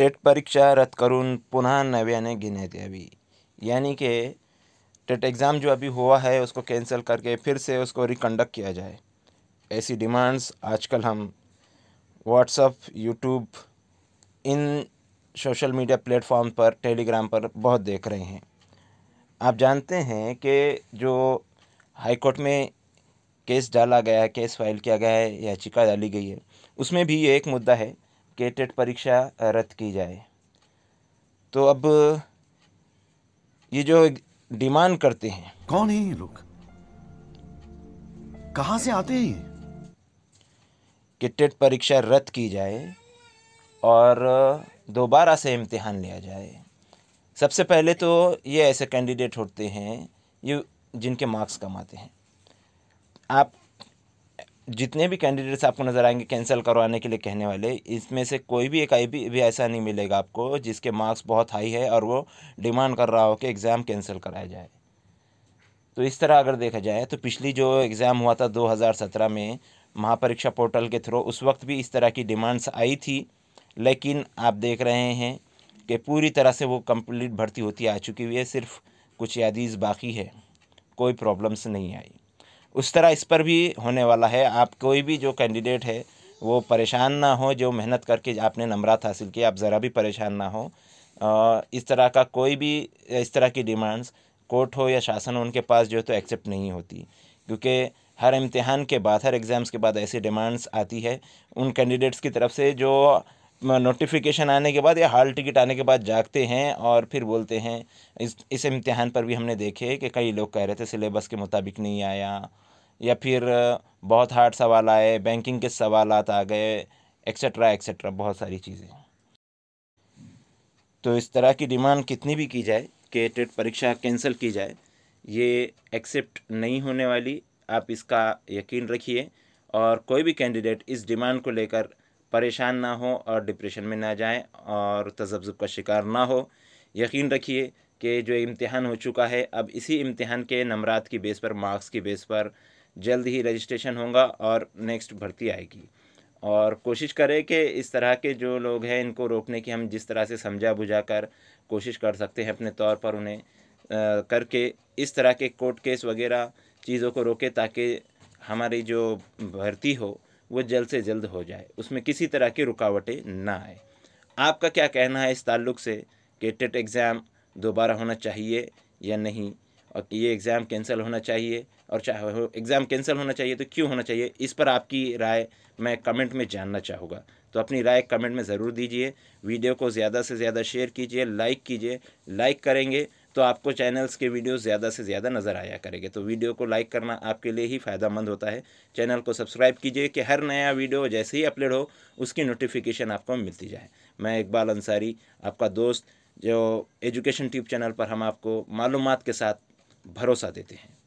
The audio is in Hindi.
टेट परीक्षा रद्द करून पुनः नव्याने घेने यावी यानी कि टेट एग्ज़ाम जो अभी हुआ है उसको कैंसिल करके फिर से उसको रिकंडक्ट किया जाए ऐसी डिमांड्स आजकल हम व्हाट्सअप यूट्यूब इन सोशल मीडिया प्लेटफॉर्म पर टेलीग्राम पर बहुत देख रहे हैं आप जानते हैं कि जो हाईकोर्ट में केस डाला गया है केस फाइल किया गया है याचिका डाली गई है उसमें भी ये एक मुद्दा है टेट परीक्षा रद्द की जाए तो अब ये जो डिमांड करते हैं कौन है ये लोग कहाँ से आते हैं कि टेट परीक्षा रद्द की जाए और दोबारा से इम्तिहान लिया जाए सबसे पहले तो ये ऐसे कैंडिडेट होते हैं ये जिनके मार्क्स कम आते हैं आप जितने भी कैंडिडेट्स आपको नज़र आएंगे कैंसिल करवाने के लिए कहने वाले इसमें से कोई भी एक आई भी, भी ऐसा नहीं मिलेगा आपको जिसके मार्क्स बहुत हाई है और वो डिमांड कर रहा हो कि एग्ज़ाम कैंसिल कराया जाए तो इस तरह अगर देखा जाए तो पिछली जो एग्ज़ाम हुआ था 2017 में महापरीक्षा पोर्टल के थ्रू उस वक्त भी इस तरह की डिमांड्स आई थी लेकिन आप देख रहे हैं कि पूरी तरह से वो कंप्लीट भर्ती होती आ चुकी हुई है सिर्फ कुछ यादीज़ बाकी है कोई प्रॉब्लम्स नहीं आई उस तरह इस पर भी होने वाला है आप कोई भी जो कैंडिडेट है वो परेशान ना हो जो मेहनत करके आपने नंबरात हासिल किए आप ज़रा भी परेशान ना हो इस तरह का कोई भी इस तरह की डिमांड्स कोर्ट हो या शासन हो उनके पास जो है तो एक्सेप्ट नहीं होती क्योंकि हर इम्तिहान के बाद हर एग्ज़ाम्स के बाद ऐसी डिमांड्स आती है उन कैंडिडेट्स की तरफ से जो नोटिफिकेशन आने के बाद या हाल टिकट आने के बाद जागते हैं और फिर बोलते हैं इस इस इम्तिहान पर भी हमने देखे कि कई लोग कह रहे थे सिलेबस के मुताबिक नहीं आया या फिर बहुत हार्ड सवाल आए बैंकिंग के सवाल आ गए एक्सेट्रा एक्सेट्रा बहुत सारी चीज़ें तो इस तरह की डिमांड कितनी भी की जाए कि टेट परीक्षा कैंसिल की जाए ये एक्सेप्ट नहीं होने वाली आप इसका यकीन रखिए और कोई भी कैंडिडेट इस डिमांड को लेकर परेशान ना हो और डिप्रेशन में ना जाएं और तजब्ज़ुब का शिकार ना हो यकीन रखिए कि जो इम्तिहान हो चुका है अब इसी इम्तिहान के नंबरात की बेस पर मार्क्स की बेस पर जल्द ही रजिस्ट्रेशन होगा और नेक्स्ट भर्ती आएगी और कोशिश करें कि इस तरह के जो लोग हैं इनको रोकने की हम जिस तरह से समझा बुझा कर कोशिश कर सकते हैं अपने तौर पर उन्हें आ, करके इस तरह के कोर्ट केस वगैरह चीज़ों को रोके ताकि हमारी जो भर्ती हो वो जल्द से जल्द हो जाए उसमें किसी तरह की रुकावटें ना आए आपका क्या कहना है इस ताल्लुक से कि टेट एग्ज़ाम दोबारा होना चाहिए या नहीं और कि ये एग्ज़ाम कैंसिल होना चाहिए और चाहे हो एग्ज़ाम कैंसिल होना चाहिए तो क्यों होना चाहिए इस पर आपकी राय मैं कमेंट में जानना चाहूँगा तो अपनी राय कमेंट में ज़रूर दीजिए वीडियो को ज़्यादा से ज़्यादा शेयर कीजिए लाइक कीजिए लाइक करेंगे तो आपको चैनल्स के वीडियो ज़्यादा से ज़्यादा नज़र आया करेंगे तो वीडियो को लाइक करना आपके लिए ही फ़ायदा होता है चैनल को सब्सक्राइब कीजिए कि हर नया वीडियो जैसे ही अपलोड हो उसकी नोटिफिकेशन आपको मिलती जाए मैं इकबाल अंसारी आपका दोस्त जो एजुकेशन ट्यूब चैनल पर हम आपको मालूम के साथ भरोसा देते हैं